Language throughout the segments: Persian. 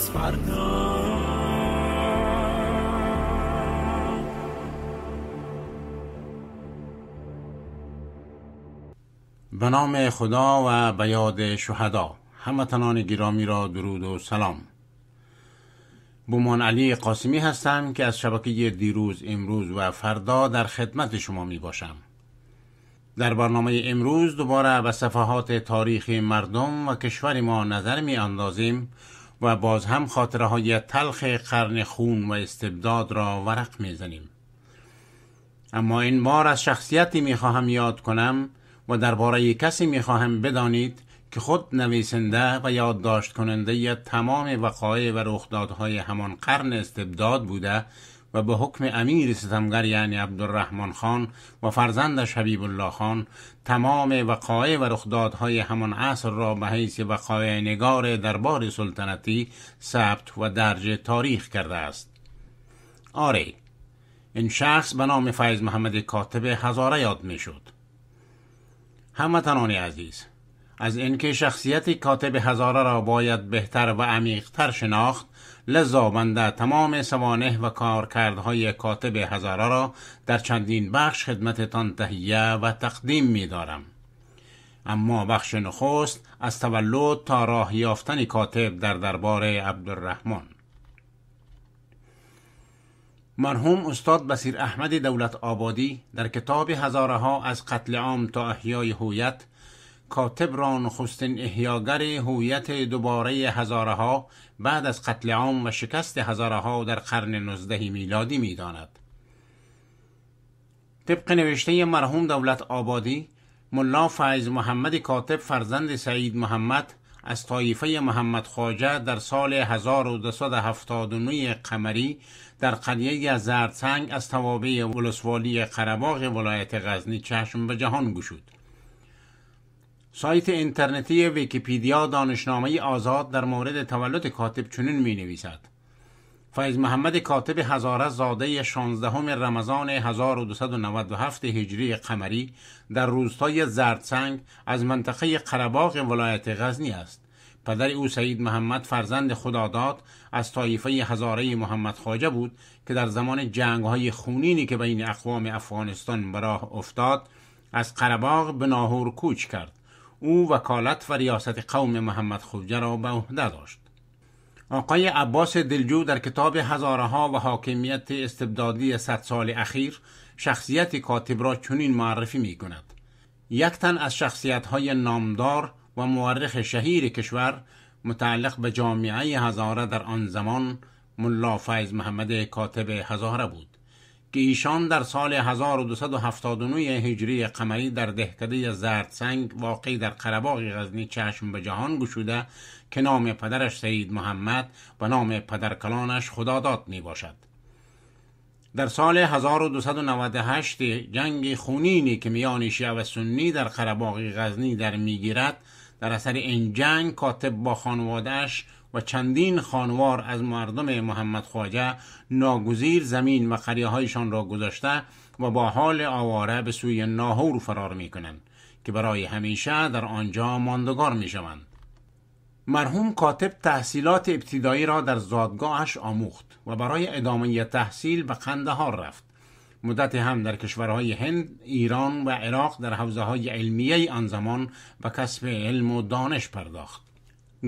از فردا به نام خدا و به یاد شهدا همتنان گرامی را درود و سلام بومان علی قاسمی هستم که از شبکه دیروز امروز و فردا در خدمت شما می باشم در برنامه امروز دوباره به صفحات تاریخ مردم و کشور ما نظر می اندازیم و باز هم خاطره های تلخ قرن خون و استبداد را ورق میزنیم اما این بار از شخصیتی خواهم یاد کنم و درباره کسی خواهم بدانید که خود نویسنده و یادداشت کننده تمام وقایع و رخدادهای همان قرن استبداد بوده و به حکم امیر ستمگر یعنی عبدالرحمن خان و فرزندش حبیب الله خان تمام وقایع و رخدادهای همان عصر را به حیث وقایع نگار دربار سلطنتی ثبت و درج تاریخ کرده است آره این شخص به نام فیض محمد کاتب هزاره یاد می شد هموطنان عزیز از اینکه شخصیت کاتب هزاره را باید بهتر و عمیقتر شناخت لذا بنده تمام سوانه و کارکردهای کاتب هزاره را در چندین بخش خدمتتان تهیه و تقدیم می اما بخش نخست از تولد تا راه یافتن کاتب در دربار عبدالرحمن مرحوم استاد بسیر احمد دولت آبادی در کتاب هزاره ها از قتل عام تا احیای هویت کاتب را نخستین احیاگر هویت دوباره هزاره ها بعد از قتل عام و شکست هزاره ها در قرن 19 میلادی میداند. طبق نوشته مرحوم دولت آبادی ملا فیض محمد کاتب فرزند سعید محمد از طایفه محمد خواجه در سال 1279 قمری در قریه زردسنگ از توابع ولسوالی قرباغ ولایت غزنی چشم به جهان گشود. سایت اینترنتی ویکیپیدیا دانشنامه آزاد در مورد تولد کاتب چنین می نویسد فیض محمد کاتب هزاره زاده 16 رمضان 1297 هجری قمری در روستای زردسنگ از منطقه قرباغ ولایت غزنی است پدر او سعید محمد فرزند خداداد از طایفه هزاره محمد خواجه بود که در زمان جنگ های خونینی که بین اقوام افغانستان براه افتاد از قرباغ به ناهور کوچ کرد او وکالت و ریاست قوم محمد خوجه را به عهده داشت آقای عباس دلجو در کتاب هزارها و حاکمیت استبدادی صد سال اخیر شخصیت کاتب را چنین معرفی می کند یک تن از شخصیت های نامدار و مورخ شهیر کشور متعلق به جامعه هزاره در آن زمان ملا فیض محمد کاتب هزاره بود که ایشان در سال 1279 هجری قمری در دهکده زردسنگ واقع در قرباغ غزنی چشم به جهان گشوده که نام پدرش سید محمد و نام پدرکلانش خداداد می باشد. در سال 1298 جنگ خونینی که میان شیعه و سنی در قرباغ غزنی در میگیرد در اثر این جنگ کاتب با خانوادهش و چندین خانوار از مردم محمد خواجه ناگزیر زمین و قریه هایشان را گذاشته و با حال آواره به سوی ناهور فرار می کنند که برای همیشه در آنجا ماندگار می شوند. مرحوم کاتب تحصیلات ابتدایی را در زادگاهش آموخت و برای ادامه تحصیل به قندهار رفت. مدت هم در کشورهای هند، ایران و عراق در حوزه های علمیه آن زمان به کسب علم و دانش پرداخت.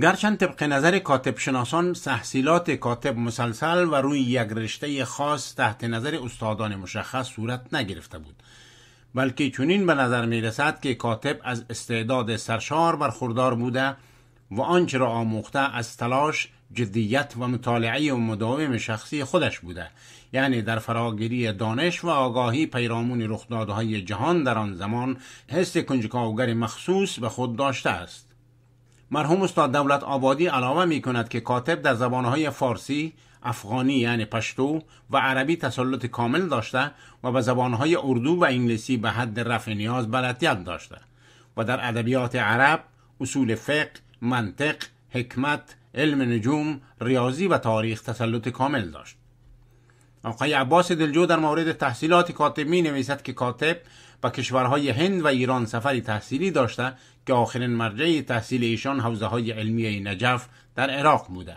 گرچند طبق نظر کاتب شناسان تحصیلات کاتب مسلسل و روی یک رشته خاص تحت نظر استادان مشخص صورت نگرفته بود بلکه چنین به نظر می رسد که کاتب از استعداد سرشار برخوردار بوده و آنچه را آموخته از تلاش جدیت و مطالعه و مداوم شخصی خودش بوده یعنی در فراگیری دانش و آگاهی پیرامون رخدادهای جهان در آن زمان حس کنجکاوگر مخصوص به خود داشته است مرحوم استاد دولت آبادی علاوه می کند که کاتب در زبانهای فارسی، افغانی یعنی پشتو و عربی تسلط کامل داشته و به زبانهای اردو و انگلیسی به حد رفع نیاز بلدیت داشته و در ادبیات عرب، اصول فقه، منطق، حکمت، علم نجوم، ریاضی و تاریخ تسلط کامل داشت. آقای عباس دلجو در مورد تحصیلات کاتب می نویسد که کاتب به کشورهای هند و ایران سفری تحصیلی داشته که آخرین مرجع تحصیل ایشان حوزه های علمی نجف در عراق بوده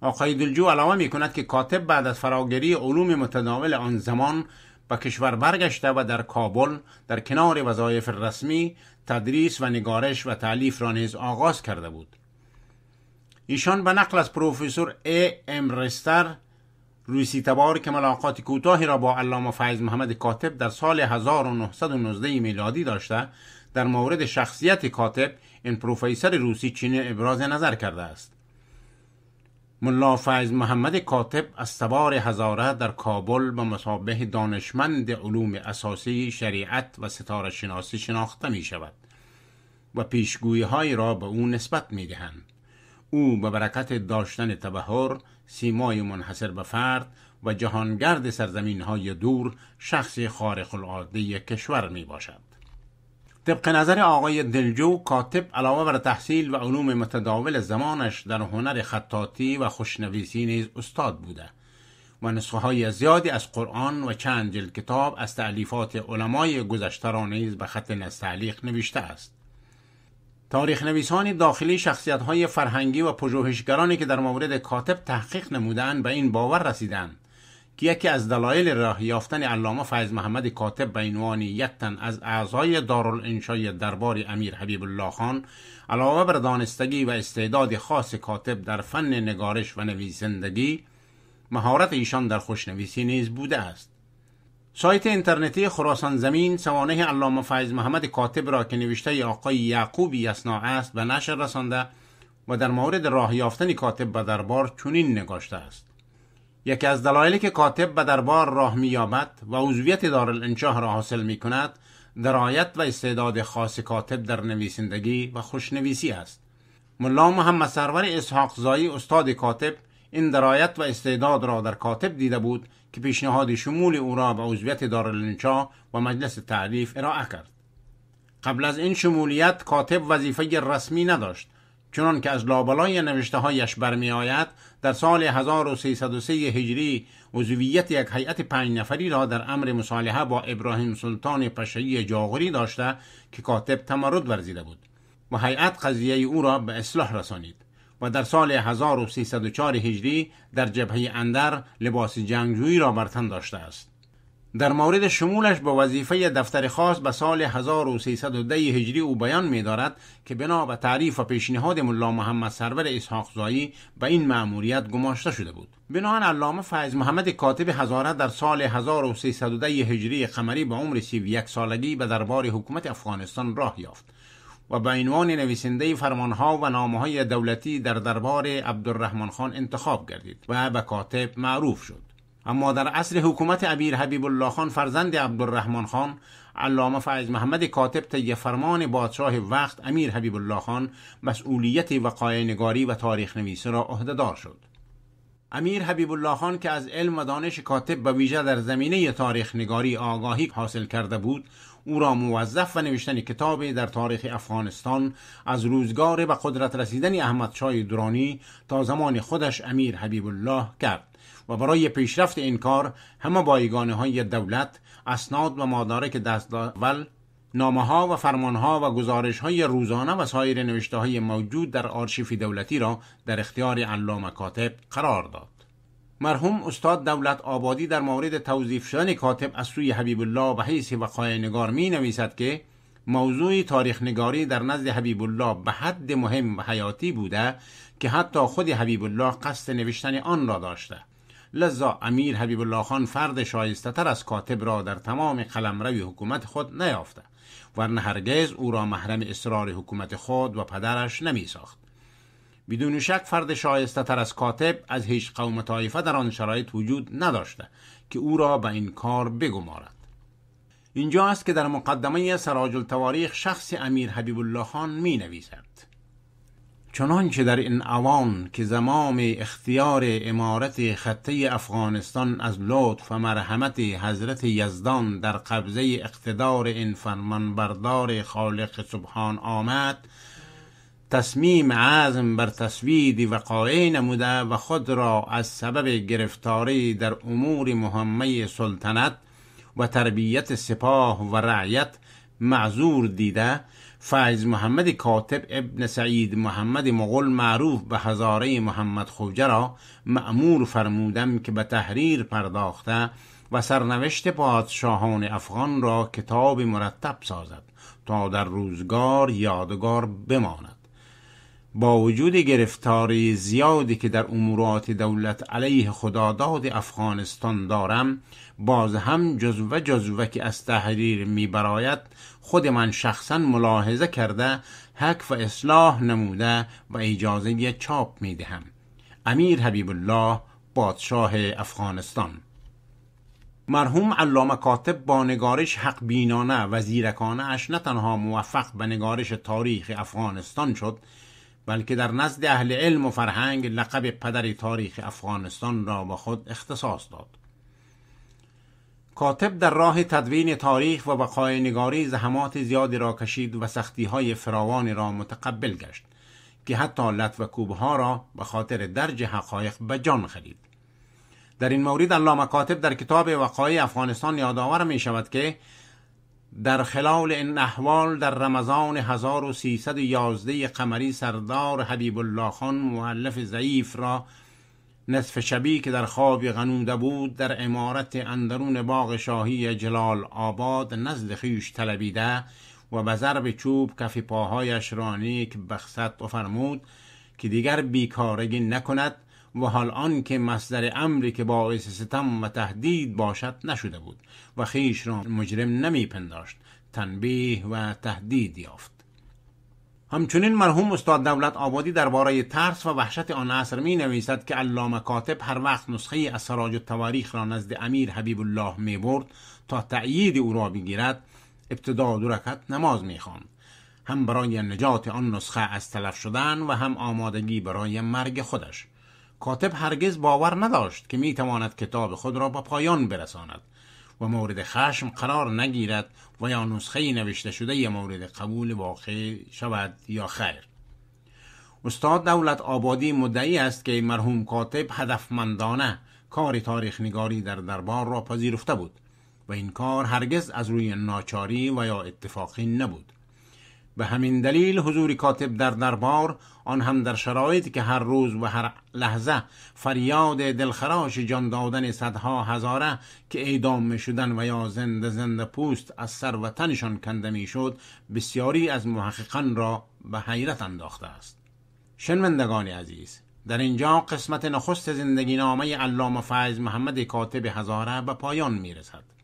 آقای دلجو علاوه می کند که کاتب بعد از فراگیری علوم متداول آن زمان به کشور برگشته و در کابل در کنار وظایف رسمی تدریس و نگارش و تعلیف را نیز آغاز کرده بود ایشان به نقل از پروفسور ای ام رستر روسی تبار که ملاقات کوتاهی را با علامه فیض محمد کاتب در سال 1919 میلادی داشته در مورد شخصیت کاتب این پروفسور روسی چین ابراز نظر کرده است ملا فیض محمد کاتب از سوار هزاره در کابل به مسابه دانشمند علوم اساسی شریعت و ستاره شناسی شناخته می شود و پیشگویی های را به او نسبت می دهند. او به برکت داشتن تبهر، سیمای منحصر به فرد و جهانگرد سرزمین های دور شخص خارق العاده کشور می باشد. طبق نظر آقای دلجو کاتب علاوه بر تحصیل و علوم متداول زمانش در هنر خطاطی و خوشنویسی نیز استاد بوده و نسخه های زیادی از قرآن و چند جلد کتاب از تعلیفات علمای گذشته را نیز به خط نستعلیق نوشته است تاریخ نویسان داخلی شخصیت های فرهنگی و پژوهشگرانی که در مورد کاتب تحقیق نمودند به این باور رسیدند که یکی از دلایل راه یافتن علامه فیض محمد کاتب به عنوان یک تن از اعضای دارالانشای دربار امیر حبیب الله خان علاوه بر دانستگی و استعداد خاص کاتب در فن نگارش و نویسندگی مهارت ایشان در خوشنویسی نیز بوده است سایت اینترنتی خراسان زمین سوانه علامه فیض محمد کاتب را که نوشته آقای یعقوب یسنا است به نشر رسانده و در مورد راه یافتن کاتب به دربار چنین نگاشته است یکی از دلایلی که کاتب به دربار راه مییابد و عضویت دارالانشاه را حاصل می کند درایت و استعداد خاص کاتب در نویسندگی و خوشنویسی است ملا محمد سرور اسحاق زایی استاد کاتب این درایت و استعداد را در کاتب دیده بود که پیشنهاد شمول او را به عضویت دارالانشاه و مجلس تعریف ارائه کرد قبل از این شمولیت کاتب وظیفه رسمی نداشت چنان که از لابلای نوشته هایش برمی آید در سال 1303 هجری عضویت یک هیئت پنج نفری را در امر مصالحه با ابراهیم سلطان پشی جاغوری داشته که کاتب تمرد ورزیده بود و هیئت قضیه او را به اصلاح رسانید و در سال 1304 هجری در جبهه اندر لباس جنگجویی را برتن داشته است در مورد شمولش به وظیفه دفتر خاص به سال 1310 هجری او بیان می دارد که بنا به تعریف و پیشنهاد ملا محمد سرور اسحاق زایی به این مأموریت گماشته شده بود بناهن علامه فیض محمد کاتب هزاره در سال 1310 هجری قمری به عمر 31 سالگی به دربار حکومت افغانستان راه یافت و به عنوان نویسنده فرمانها و نامه های دولتی در دربار عبدالرحمن خان انتخاب گردید و به کاتب معروف شد اما در عصر حکومت امیر حبیب الله خان فرزند عبدالرحمن خان علامه فیض محمد کاتب طی فرمان بادشاه وقت امیر حبیب الله خان مسئولیت وقایع نگاری و تاریخ نویسی را عهدهدار شد امیر حبیب الله خان که از علم و دانش کاتب به ویژه در زمینه تاریخ نگاری آگاهی حاصل کرده بود او را موظف و نوشتن کتاب در تاریخ افغانستان از روزگار و قدرت رسیدن احمد شای درانی تا زمان خودش امیر حبیب الله کرد و برای پیشرفت این کار همه بایگانه های دولت اسناد و مدارک دست اول نامه ها و فرمان ها و گزارش های روزانه و سایر نوشته های موجود در آرشیف دولتی را در اختیار علامه کاتب قرار داد مرحوم استاد دولت آبادی در مورد توضیف شدن کاتب از سوی حبیب الله و حیث وقای نگار می نویسد که موضوع تاریخ نگاری در نزد حبیب الله به حد مهم و حیاتی بوده که حتی خود حبیب الله قصد نوشتن آن را داشته لذا امیر حبیب الله خان فرد شایسته تر از کاتب را در تمام قلمروی حکومت خود نیافته ورنه هرگز او را محرم اصرار حکومت خود و پدرش نمی ساخت بدون شک فرد شایسته تر از کاتب از هیچ قوم طایفه در آن شرایط وجود نداشته که او را به این کار بگمارد اینجا است که در مقدمه سراج التواریخ شخص امیر حبیب الله خان می چنانچه در این اوان که زمام اختیار امارت خطه افغانستان از لطف و مرحمت حضرت یزدان در قبضه اقتدار این فرمانبردار خالق سبحان آمد تصمیم عزم بر تسوید وقایع نموده و خود را از سبب گرفتاری در امور مهمه سلطنت و تربیت سپاه و رعیت معذور دیده فیض محمد کاتب ابن سعید محمد مغل معروف به هزاره محمد خوجه را مأمور فرمودم که به تحریر پرداخته و سرنوشت پادشاهان افغان را کتاب مرتب سازد تا در روزگار یادگار بماند با وجود گرفتاری زیادی که در امورات دولت علیه خداداد افغانستان دارم باز هم جزوه جزوه که از تحریر میبراید خود من شخصا ملاحظه کرده حک و اصلاح نموده و اجازه چاپ می دهم امیر حبیب الله پادشاه افغانستان مرحوم علامه کاتب با نگارش حق بینانه و زیرکانه اش نه تنها موفق به نگارش تاریخ افغانستان شد بلکه در نزد اهل علم و فرهنگ لقب پدر تاریخ افغانستان را به خود اختصاص داد کاتب در راه تدوین تاریخ و بقای نگاری زحمات زیادی را کشید و سختی های فراوانی را متقبل گشت که حتی لط و کوبه را به خاطر درج حقایق به جان خرید در این مورد علامه کاتب در کتاب وقای افغانستان یادآور می شود که در خلال این احوال در رمضان 1311 قمری سردار حبیب الله خان مؤلف ضعیف را نصف شبی که در خواب غنوده بود در امارت اندرون باغ شاهی جلال آباد نزد خیش طلبیده و به ضرب چوب کف پاهایش را نیک بخصد و فرمود که دیگر بیکارگی نکند و حال آنکه مصدر امری که باعث ستم و تهدید باشد نشده بود و خیش را مجرم نمی پنداشت تنبیه و تهدید یافت همچنین مرحوم استاد دولت آبادی درباره ترس و وحشت آن عصر می نویسد که علامه کاتب هر وقت نسخه از سراج تواریخ را نزد امیر حبیب الله می برد تا تأیید او را بگیرد ابتدا دو نماز می هم برای نجات آن نسخه از تلف شدن و هم آمادگی برای مرگ خودش کاتب هرگز باور نداشت که می تواند کتاب خود را به پایان برساند و مورد خشم قرار نگیرد و یا نسخه نوشته شده مورد قبول واقع شود یا خیر استاد دولت آبادی مدعی است که مرحوم کاتب هدفمندانه کار تاریخ نگاری در دربار را پذیرفته بود و این کار هرگز از روی ناچاری و یا اتفاقی نبود به همین دلیل حضور کاتب در دربار آن هم در شرایطی که هر روز و هر لحظه فریاد دلخراش جان دادن صدها هزاره که اعدام می شدن و یا زنده زنده پوست از سر و تنشان کنده می شد بسیاری از محققان را به حیرت انداخته است شنوندگان عزیز در اینجا قسمت نخست زندگی نامه علامه فیض محمد کاتب هزاره به پایان می رسد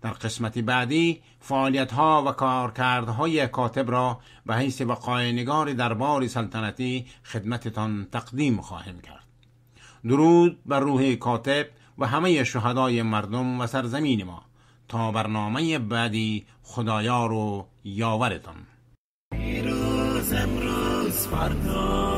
در قسمت بعدی فعالیت ها و کارکردهای کاتب را به حیث وقایع دربار سلطنتی خدمتتان تقدیم خواهم کرد درود بر روح کاتب و همه شهدای مردم و سرزمین ما تا برنامه بعدی خدایار و یاورتان فردا